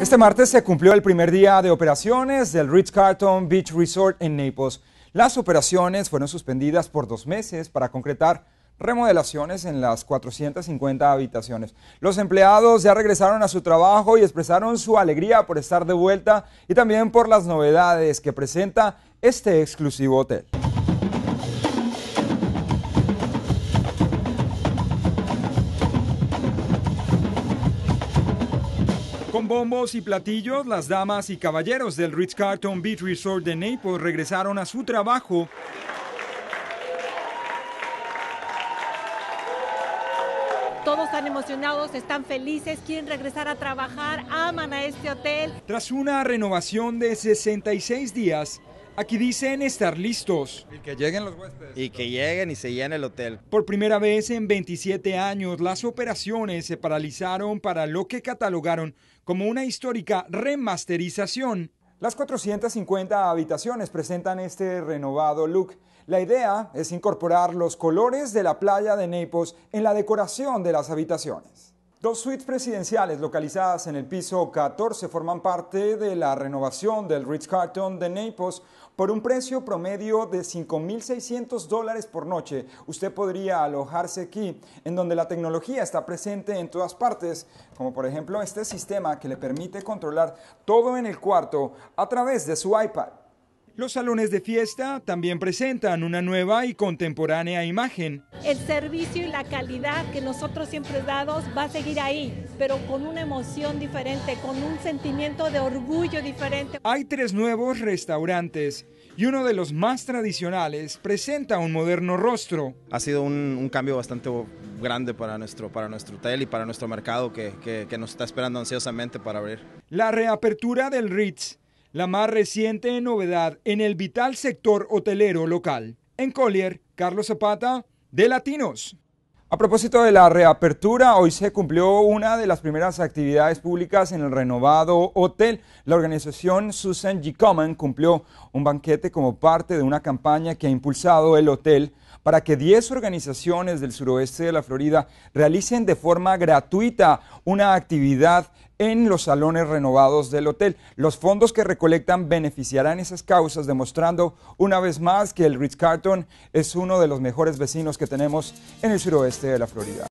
Este martes se cumplió el primer día de operaciones del Ritz-Carlton Beach Resort en Naples. Las operaciones fueron suspendidas por dos meses para concretar remodelaciones en las 450 habitaciones. Los empleados ya regresaron a su trabajo y expresaron su alegría por estar de vuelta y también por las novedades que presenta este exclusivo hotel. Con bombos y platillos, las damas y caballeros del Ritz-Carlton Beach Resort de Naples regresaron a su trabajo Todos están emocionados, están felices, quieren regresar a trabajar, aman a este hotel. Tras una renovación de 66 días, Aquí dicen estar listos. Y que lleguen los huéspedes. Y que lleguen y se llene el hotel. Por primera vez en 27 años, las operaciones se paralizaron para lo que catalogaron como una histórica remasterización. Las 450 habitaciones presentan este renovado look. La idea es incorporar los colores de la playa de Naples en la decoración de las habitaciones. Dos suites presidenciales localizadas en el piso 14 forman parte de la renovación del Ritz-Carlton de Naples por un precio promedio de 5.600 dólares por noche. Usted podría alojarse aquí, en donde la tecnología está presente en todas partes, como por ejemplo este sistema que le permite controlar todo en el cuarto a través de su iPad. Los salones de fiesta también presentan una nueva y contemporánea imagen. El servicio y la calidad que nosotros siempre damos va a seguir ahí, pero con una emoción diferente, con un sentimiento de orgullo diferente. Hay tres nuevos restaurantes y uno de los más tradicionales presenta un moderno rostro. Ha sido un, cambio bastante grande para nuestro, para nuestro hotel y para nuestro mercado que, que nos está esperando ansiosamente para abrir. La reapertura del Ritz la más reciente novedad en el vital sector hotelero local. En Collier, Carlos Zapata, de Latinos. A propósito de la reapertura, hoy se cumplió una de las primeras actividades públicas en el renovado hotel. La organización Susan G. Common cumplió un banquete como parte de una campaña que ha impulsado el hotel para que 10 organizaciones del suroeste de la Florida realicen de forma gratuita una actividad en los salones renovados del hotel. Los fondos que recolectan beneficiarán esas causas, demostrando una vez más que el ritz Carton es uno de los mejores vecinos que tenemos en el suroeste de la Florida.